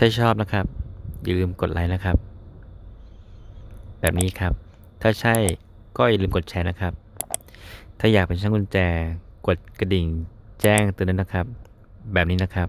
ถ้าชอบนะครับ อย่าลืมกดไลค์นะครับ แบบนี้ครับ ถ้าใช่ก็อย่าลืมกดแชร์นะครับ ถ้าอยากเป็นช่างกุญแจกดกระดิ่งแจ้งเตือนนะครับ แบบนี้นะครับ